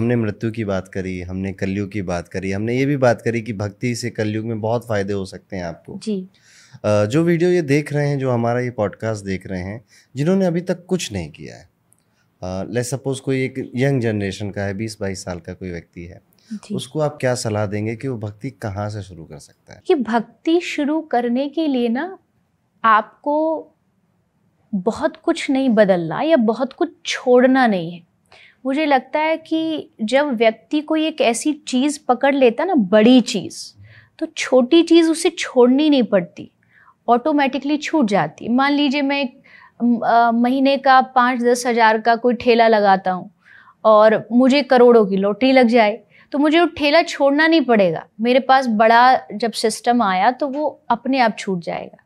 हमने मृत्यु की बात करी हमने कलयुग की बात करी हमने ये भी बात करी कि भक्ति से कलयुग में बहुत फ़ायदे हो सकते हैं आपको जी जो वीडियो ये देख रहे हैं जो हमारा ये पॉडकास्ट देख रहे हैं जिन्होंने अभी तक कुछ नहीं किया है ले सपोज कोई एक यंग जनरेशन का है बीस बाईस साल का कोई व्यक्ति है उसको आप क्या सलाह देंगे कि वो भक्ति कहाँ से शुरू कर सकता है कि भक्ति शुरू करने के लिए ना आपको बहुत कुछ नहीं बदलना या बहुत कुछ छोड़ना नहीं है मुझे लगता है कि जब व्यक्ति को एक ऐसी चीज़ पकड़ लेता ना बड़ी चीज़ तो छोटी चीज़ उसे छोड़नी नहीं पड़ती ऑटोमेटिकली छूट जाती मान लीजिए मैं एक महीने का पाँच दस हज़ार का कोई ठेला लगाता हूँ और मुझे करोड़ों की लॉटरी लग जाए तो मुझे वो ठेला छोड़ना नहीं पड़ेगा मेरे पास बड़ा जब सिस्टम आया तो वो अपने आप छूट जाएगा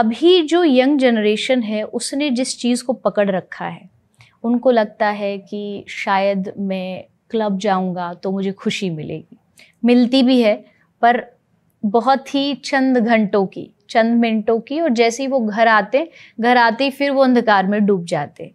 अभी जो यंग जनरेशन है उसने जिस चीज़ को पकड़ रखा है उनको लगता है कि शायद मैं क्लब जाऊंगा तो मुझे खुशी मिलेगी मिलती भी है पर बहुत ही चंद घंटों की चंद मिनटों की और जैसे ही वो घर आते घर आते ही फिर वो अंधकार में डूब जाते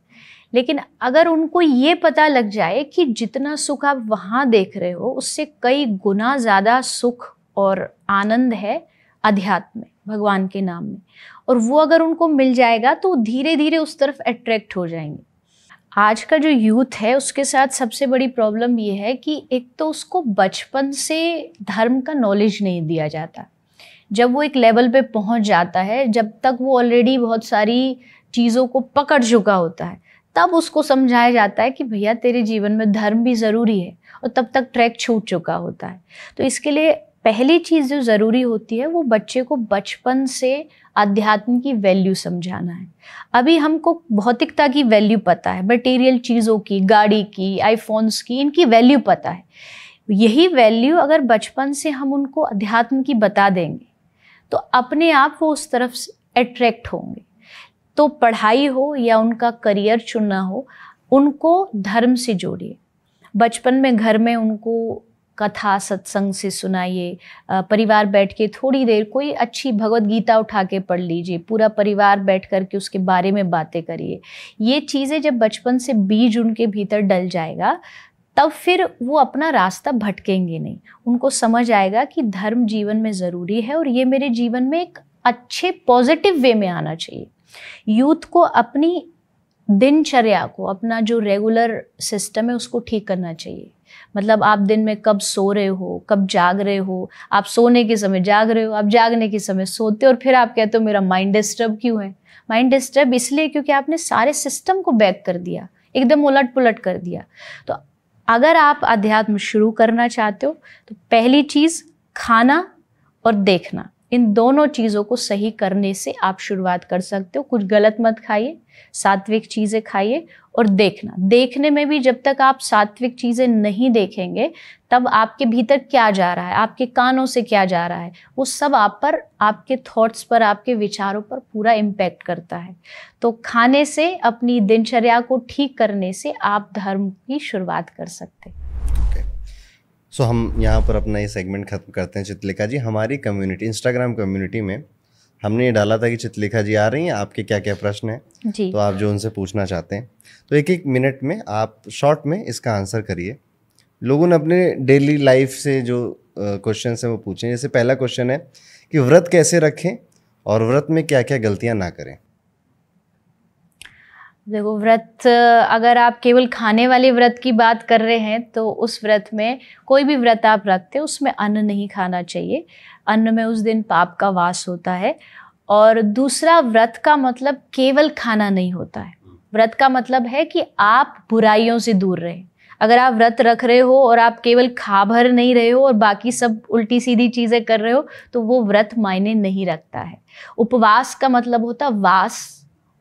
लेकिन अगर उनको ये पता लग जाए कि जितना सुख आप वहाँ देख रहे हो उससे कई गुना ज़्यादा सुख और आनंद है अध्यात्म में भगवान के नाम में और वो अगर उनको मिल जाएगा तो धीरे धीरे उस तरफ अट्रैक्ट हो जाएंगे आज का जो यूथ है उसके साथ सबसे बड़ी प्रॉब्लम ये है कि एक तो उसको बचपन से धर्म का नॉलेज नहीं दिया जाता जब वो एक लेवल पे पहुंच जाता है जब तक वो ऑलरेडी बहुत सारी चीज़ों को पकड़ चुका होता है तब उसको समझाया जाता है कि भैया तेरे जीवन में धर्म भी ज़रूरी है और तब तक ट्रैक छूट चुका होता है तो इसके लिए पहली चीज़ जो ज़रूरी होती है वो बच्चे को बचपन से अध्यात्म की वैल्यू समझाना है अभी हमको भौतिकता की वैल्यू पता है मटेरियल चीज़ों की गाड़ी की आईफोन्स की इनकी वैल्यू पता है यही वैल्यू अगर बचपन से हम उनको अध्यात्म की बता देंगे तो अपने आप वो उस तरफ अट्रैक्ट होंगे तो पढ़ाई हो या उनका करियर चुनना हो उनको धर्म से जोड़िए बचपन में घर में उनको कथा सत्संग से सुनाइए परिवार बैठ के थोड़ी देर कोई अच्छी भगवत गीता उठा के पढ़ लीजिए पूरा परिवार बैठ कर के उसके बारे में बातें करिए ये चीज़ें जब बचपन से बीज उनके भीतर डल जाएगा तब फिर वो अपना रास्ता भटकेंगे नहीं उनको समझ आएगा कि धर्म जीवन में ज़रूरी है और ये मेरे जीवन में एक अच्छे पॉजिटिव वे में आना चाहिए यूथ को अपनी दिनचर्या को अपना जो रेगुलर सिस्टम है उसको ठीक करना चाहिए मतलब आप दिन में कब सो रहे हो कब जाग रहे हो आप सोने के समय जाग रहे हो आप जागने के समय सोते हो और फिर आप कहते हो मेरा माइंड डिस्टर्ब क्यों है माइंड डिस्टर्ब इसलिए क्योंकि आपने सारे सिस्टम को बैक कर दिया एकदम उलट पुलट कर दिया तो अगर आप अध्यात्म शुरू करना चाहते हो तो पहली चीज़ खाना और देखना इन दोनों चीज़ों को सही करने से आप शुरुआत कर सकते हो कुछ गलत मत खाइए सात्विक चीज़ें खाइए और देखना देखने में भी जब तक आप सात्विक चीज़ें नहीं देखेंगे तब आपके भीतर क्या जा रहा है आपके कानों से क्या जा रहा है वो सब आप पर आपके थॉट्स पर आपके विचारों पर पूरा इम्पैक्ट करता है तो खाने से अपनी दिनचर्या को ठीक करने से आप धर्म की शुरुआत कर सकते हैं सो हम यहाँ पर अपना ये सेगमेंट ख़त्म करते हैं चित्रलेखा जी हमारी कम्युनिटी इंस्टाग्राम कम्युनिटी में हमने ये डाला था कि चित्रलेखा जी आ रही हैं आपके क्या क्या प्रश्न हैं तो आप जो उनसे पूछना चाहते हैं तो एक एक मिनट में आप शॉर्ट में इसका आंसर करिए लोगों ने अपने डेली लाइफ से जो क्वेश्चन हैं वो पूछें जैसे पहला क्वेश्चन है कि व्रत कैसे रखें और व्रत में क्या क्या गलतियाँ ना करें देखो व्रत अगर आप केवल खाने वाले व्रत की बात कर रहे हैं तो उस व्रत में कोई भी व्रत आप रखते हैं उसमें अन्न नहीं खाना चाहिए अन्न में उस दिन पाप का वास होता है और दूसरा व्रत का मतलब केवल खाना नहीं होता है व्रत का मतलब है कि आप बुराइयों से दूर रहें अगर आप व्रत रख रहे हो और आप केवल खा भर नहीं रहे हो और बाकी सब उल्टी सीधी चीज़ें कर रहे हो तो वो व्रत मायने नहीं रखता है उपवास का मतलब होता वास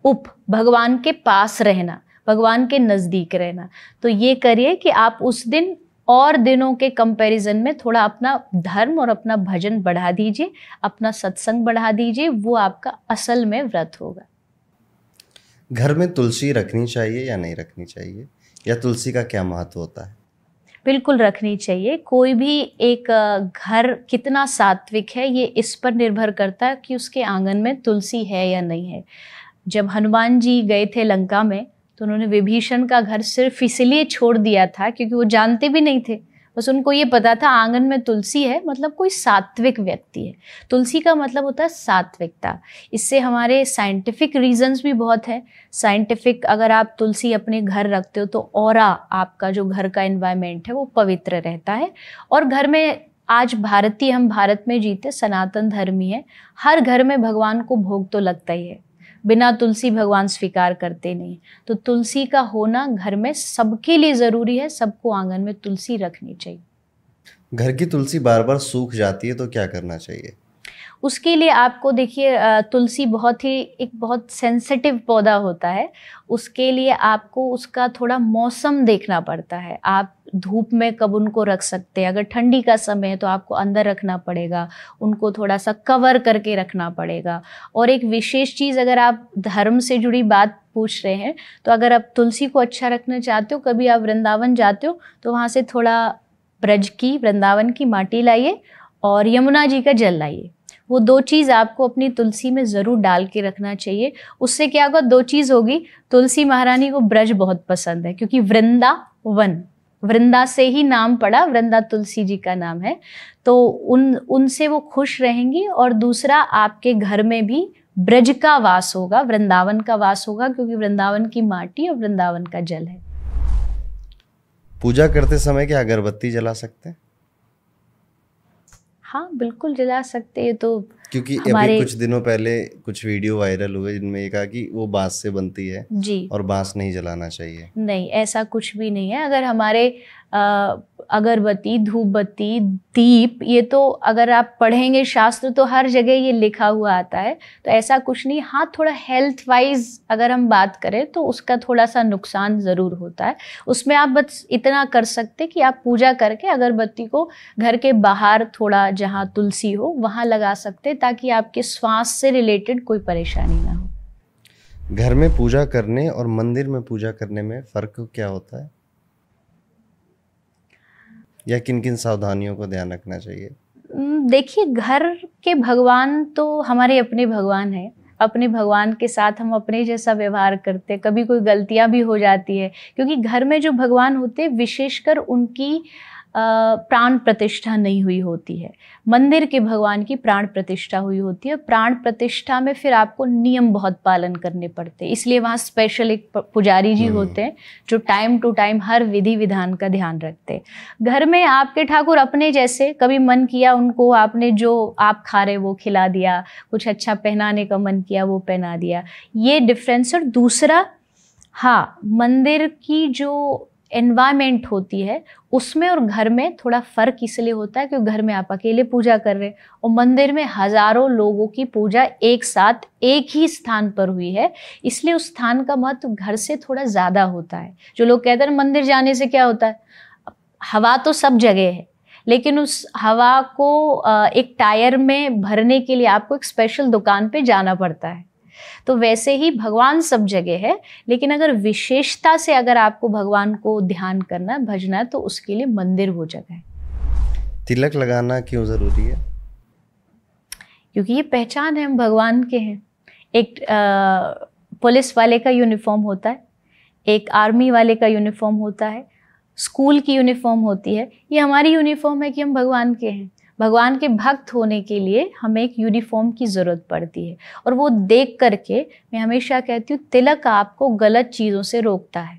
उप भगवान के पास रहना भगवान के नज़दीक रहना तो ये करिए कि आप उस दिन और दिनों के कंपैरिजन में थोड़ा अपना धर्म और अपना भजन बढ़ा दीजिए अपना सत्संग बढ़ा दीजिए वो आपका असल में व्रत होगा घर में तुलसी रखनी चाहिए या नहीं रखनी चाहिए या तुलसी का क्या महत्व होता है बिल्कुल रखनी चाहिए कोई भी एक घर कितना सात्विक है ये इस पर निर्भर करता है कि उसके आंगन में तुलसी है या नहीं है जब हनुमान जी गए थे लंका में तो उन्होंने विभीषण का घर सिर्फ इसलिए छोड़ दिया था क्योंकि वो जानते भी नहीं थे बस उनको ये पता था आंगन में तुलसी है मतलब कोई सात्विक व्यक्ति है तुलसी का मतलब होता है सात्विकता इससे हमारे साइंटिफिक रीजंस भी बहुत है साइंटिफिक अगर आप तुलसी अपने घर रखते हो तो और आपका जो घर का इन्वायरमेंट है वो पवित्र रहता है और घर में आज भारतीय हम भारत में जीते सनातन धर्मी है हर घर में भगवान को भोग तो लगता ही है बिना तुलसी भगवान स्वीकार करते नहीं तो तुलसी का होना घर में सबके लिए ज़रूरी है सबको आंगन में तुलसी रखनी चाहिए घर की तुलसी बार बार सूख जाती है तो क्या करना चाहिए उसके लिए आपको देखिए तुलसी बहुत ही एक बहुत सेंसिटिव पौधा होता है उसके लिए आपको उसका थोड़ा मौसम देखना पड़ता है आप धूप में कब उनको रख सकते हैं अगर ठंडी का समय है तो आपको अंदर रखना पड़ेगा उनको थोड़ा सा कवर करके रखना पड़ेगा और एक विशेष चीज़ अगर आप धर्म से जुड़ी बात पूछ रहे हैं तो अगर आप तुलसी को अच्छा रखना चाहते हो कभी आप वृंदावन जाते हो तो वहाँ से थोड़ा ब्रज की वृंदावन की माटी लाइए और यमुना जी का जल लाइए वो दो चीज़ आपको अपनी तुलसी में ज़रूर डाल के रखना चाहिए उससे क्या होगा दो चीज़ होगी तुलसी महारानी को ब्रज बहुत पसंद है क्योंकि वृंदा वन वृंदा से ही नाम पड़ा वृंदा तुलसी जी का नाम है तो उन उनसे वो खुश रहेंगी और दूसरा आपके घर में भी ब्रज का वास होगा वृंदावन का वास होगा क्योंकि वृंदावन की माटी और वृंदावन का जल है पूजा करते समय क्या अगरबत्ती जला सकते हैं हाँ बिल्कुल जला सकते हैं तो क्योंकि हमारे कुछ दिनों पहले कुछ वीडियो वायरल हुए जिनमें ये कहा कि वो बांस से बनती है जी और बांस नहीं जलाना चाहिए नहीं ऐसा कुछ भी नहीं है अगर हमारे अगरबत्ती धूप बत्ती दीप ये तो अगर आप पढ़ेंगे शास्त्र तो हर जगह ये लिखा हुआ आता है तो ऐसा कुछ नहीं हाँ थोड़ा हेल्थ वाइज अगर हम बात करें तो उसका थोड़ा सा नुकसान ज़रूर होता है उसमें आप बस इतना कर सकते कि आप पूजा करके अगरबत्ती को घर के बाहर थोड़ा जहाँ तुलसी हो वहाँ लगा सकते ताकि आपके श्वास से रिलेटेड कोई परेशानी ना हो घर में पूजा करने और मंदिर में पूजा करने में फ़र्क क्या होता है या किन किन सावधानियों को ध्यान रखना चाहिए देखिए घर के भगवान तो हमारे अपने भगवान हैं अपने भगवान के साथ हम अपने जैसा व्यवहार करते हैं कभी कोई गलतियां भी हो जाती है क्योंकि घर में जो भगवान होते हैं विशेषकर उनकी प्राण प्रतिष्ठा नहीं हुई होती है मंदिर के भगवान की प्राण प्रतिष्ठा हुई होती है प्राण प्रतिष्ठा में फिर आपको नियम बहुत पालन करने पड़ते हैं इसलिए वहाँ स्पेशल एक पुजारी जी हम्म। होते हैं जो टाइम टू टाइम हर विधि विधान का ध्यान रखते हैं घर में आपके ठाकुर अपने जैसे कभी मन किया उनको आपने जो आप खा रहे वो खिला दिया कुछ अच्छा पहनाने का मन किया वो पहना दिया ये डिफरेंस और दूसरा हाँ मंदिर की जो एनवायरमेंट होती है उसमें और घर में थोड़ा फ़र्क इसलिए होता है क्योंकि घर में आप अकेले पूजा कर रहे हैं और मंदिर में हज़ारों लोगों की पूजा एक साथ एक ही स्थान पर हुई है इसलिए उस स्थान का महत्व घर से थोड़ा ज़्यादा होता है जो लोग कहते हैं मंदिर जाने से क्या होता है हवा तो सब जगह है लेकिन उस हवा को एक टायर में भरने के लिए आपको एक स्पेशल दुकान पे जाना पड़ता है तो वैसे ही भगवान सब जगह है लेकिन अगर विशेषता से अगर आपको भगवान को ध्यान करना भजना है तो उसके लिए मंदिर वो जगह है तिलक लगाना क्यों ज़रूरी है क्योंकि ये पहचान है हम भगवान के हैं एक आ, पुलिस वाले का यूनिफॉर्म होता है एक आर्मी वाले का यूनिफॉर्म होता है स्कूल की यूनिफॉर्म होती है ये हमारी यूनिफॉर्म है कि हम भगवान के हैं भगवान के भक्त होने के लिए हमें एक यूनिफॉर्म की ज़रूरत पड़ती है और वो देख करके मैं हमेशा कहती हूँ तिलक आपको गलत चीज़ों से रोकता है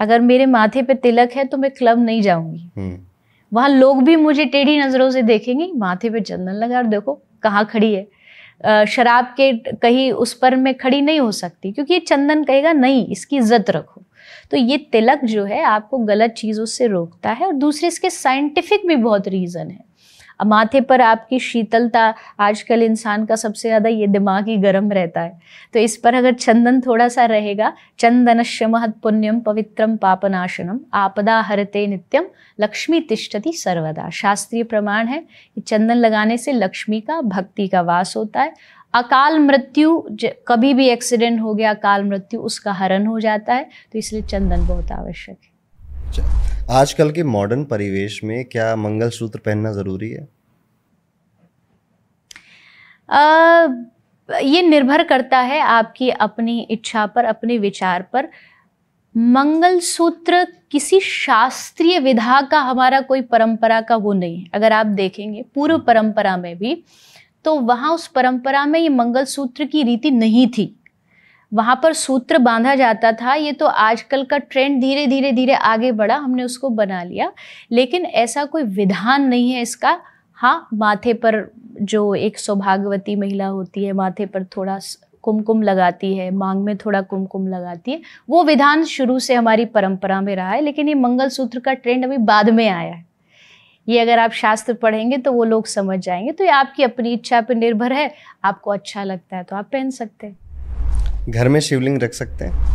अगर मेरे माथे पे तिलक है तो मैं क्लब नहीं जाऊंगी हम्म। वहाँ लोग भी मुझे टेढ़ी नज़रों से देखेंगे माथे पे चंदन लगा और देखो कहाँ खड़ी है शराब के कहीं उस पर मैं खड़ी नहीं हो सकती क्योंकि ये चंदन कहेगा नहीं इसकी इज्जत रखो तो ये तिलक जो है आपको गलत चीज़ों से रोकता है और दूसरे इसके साइंटिफिक भी बहुत रीज़न है माथे पर आपकी शीतलता आजकल इंसान का सबसे ज़्यादा ये दिमाग ही गर्म रहता है तो इस पर अगर चंदन थोड़ा सा रहेगा चंदन शमहत पुण्यम पवित्रम पापनाशनम आपदा हरते नित्यम लक्ष्मी तिष्ठति सर्वदा शास्त्रीय प्रमाण है कि चंदन लगाने से लक्ष्मी का भक्ति का वास होता है अकाल मृत्यु कभी भी एक्सीडेंट हो गया अकाल मृत्यु उसका हरण हो जाता है तो इसलिए चंदन बहुत आवश्यक है आजकल के मॉडर्न परिवेश में क्या मंगलसूत्र पहनना ज़रूरी है आ, ये निर्भर करता है आपकी अपनी इच्छा पर अपने विचार पर मंगलसूत्र किसी शास्त्रीय विधा का हमारा कोई परंपरा का वो नहीं है अगर आप देखेंगे पूर्व परंपरा में भी तो वहाँ उस परंपरा में ये मंगलसूत्र की रीति नहीं थी वहाँ पर सूत्र बांधा जाता था ये तो आजकल का ट्रेंड धीरे धीरे धीरे आगे बढ़ा हमने उसको बना लिया लेकिन ऐसा कोई विधान नहीं है इसका हाँ माथे पर जो एक सौभाग्यवती महिला होती है माथे पर थोड़ा कुमकुम लगाती है मांग में थोड़ा कुमकुम लगाती है वो विधान शुरू से हमारी परंपरा में रहा है लेकिन ये मंगलसूत्र का ट्रेंड अभी बाद में आया है ये अगर आप शास्त्र पढ़ेंगे तो वो लोग समझ जाएंगे तो ये आपकी अपनी इच्छा पर निर्भर है आपको अच्छा लगता है तो आप पहन सकते हैं घर में शिवलिंग रख सकते हैं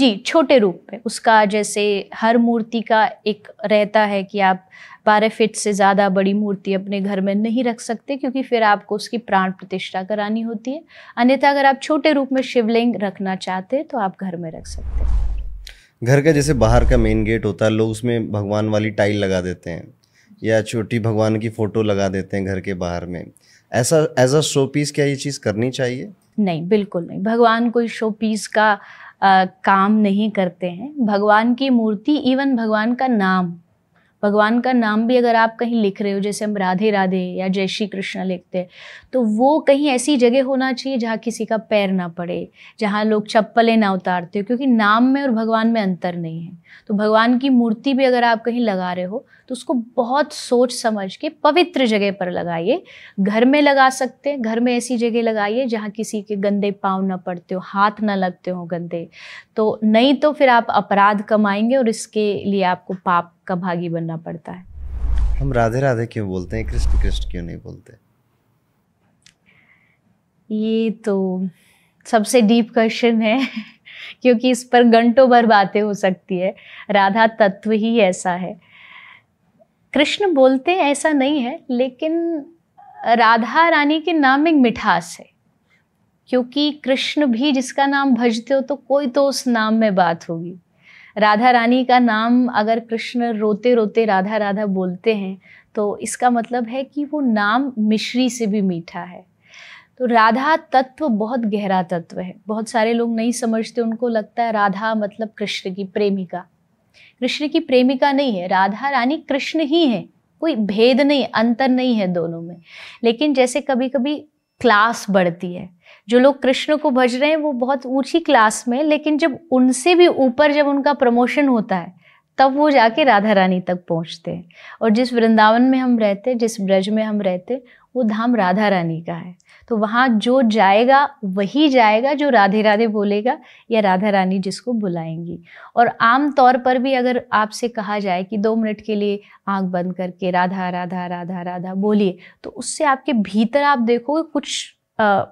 जी छोटे रूप में उसका जैसे हर मूर्ति का एक रहता है कि आप बारह फीट से ज़्यादा बड़ी मूर्ति अपने घर में नहीं रख सकते क्योंकि फिर आपको उसकी प्राण प्रतिष्ठा करानी होती है अन्यथा अगर आप छोटे रूप में शिवलिंग रखना चाहते हैं तो आप घर में रख सकते हैं घर का जैसे बाहर का मेन गेट होता है लोग उसमें भगवान वाली टाइल लगा देते हैं या छोटी भगवान की फ़ोटो लगा देते हैं घर के बाहर में ऐसा एज अ शो पीस क्या ये चीज़ करनी चाहिए नहीं बिल्कुल नहीं भगवान कोई शो पीस का आ, काम नहीं करते हैं भगवान की मूर्ति इवन भगवान का नाम भगवान का नाम भी अगर आप कहीं लिख रहे हो जैसे हम राधे राधे या जय श्री कृष्ण लिखते हैं तो वो कहीं ऐसी जगह होना चाहिए जहाँ किसी का पैर ना पड़े जहाँ लोग चप्पलें ना उतारते हो क्योंकि नाम में और भगवान में अंतर नहीं है तो भगवान की मूर्ति भी अगर आप कहीं लगा रहे हो तो उसको बहुत सोच समझ के पवित्र जगह पर लगाइए घर में लगा सकते हैं घर में ऐसी जगह लगाइए जहाँ किसी के गंदे पाँव ना पड़ते हो हाथ ना लगते हो गंदे तो नहीं तो फिर आप अपराध कमाएंगे और इसके लिए आपको पाप का भागी बनना पड़ता है हम राधे राधे क्यों बोलते हैं कृष्ण कृष्ण क्यों नहीं बोलते ये तो सबसे डीप क्वेश्चन है क्योंकि इस पर घंटों भर बातें हो सकती है राधा तत्व ही ऐसा है कृष्ण बोलते ऐसा नहीं है लेकिन राधा रानी के नाम एक मिठास है क्योंकि कृष्ण भी जिसका नाम भजते हो तो कोई तो उस नाम में बात होगी राधा रानी का नाम अगर कृष्ण रोते रोते राधा राधा बोलते हैं तो इसका मतलब है कि वो नाम मिश्री से भी मीठा है तो राधा तत्व बहुत गहरा तत्व है बहुत सारे लोग नहीं समझते उनको लगता है राधा मतलब कृष्ण की प्रेमिका कृष्ण की प्रेमिका नहीं है राधा रानी कृष्ण ही है कोई भेद नहीं अंतर नहीं है दोनों में लेकिन जैसे कभी कभी क्लास बढ़ती है जो लोग कृष्ण को भज रहे हैं वो बहुत ऊंची क्लास में लेकिन जब उनसे भी ऊपर जब उनका प्रमोशन होता है तब वो जाके राधा रानी तक पहुंचते हैं और जिस वृंदावन में हम रहते जिस ब्रज में हम रहते वो धाम राधा रानी का है तो वहाँ जो जाएगा वही जाएगा जो राधे राधे बोलेगा या राधा रानी जिसको बुलाएंगी और आम तौर पर भी अगर आपसे कहा जाए कि दो मिनट के लिए आंख बंद करके राधा राधा राधा राधा बोलिए तो उससे आपके भीतर आप देखोगे कुछ आ,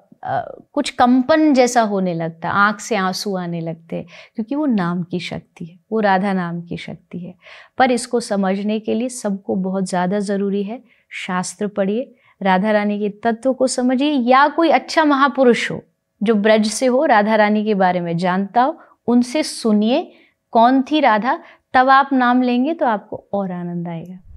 कुछ कंपन जैसा होने लगता आँख से आंसू आने लगते क्योंकि वो नाम की शक्ति है वो राधा नाम की शक्ति है पर इसको समझने के लिए सबको बहुत ज़्यादा ज़रूरी है शास्त्र पढ़िए राधा रानी के तत्व को समझिए या कोई अच्छा महापुरुष हो जो ब्रज से हो राधा रानी के बारे में जानता हो उनसे सुनिए कौन थी राधा तब आप नाम लेंगे तो आपको और आनंद आएगा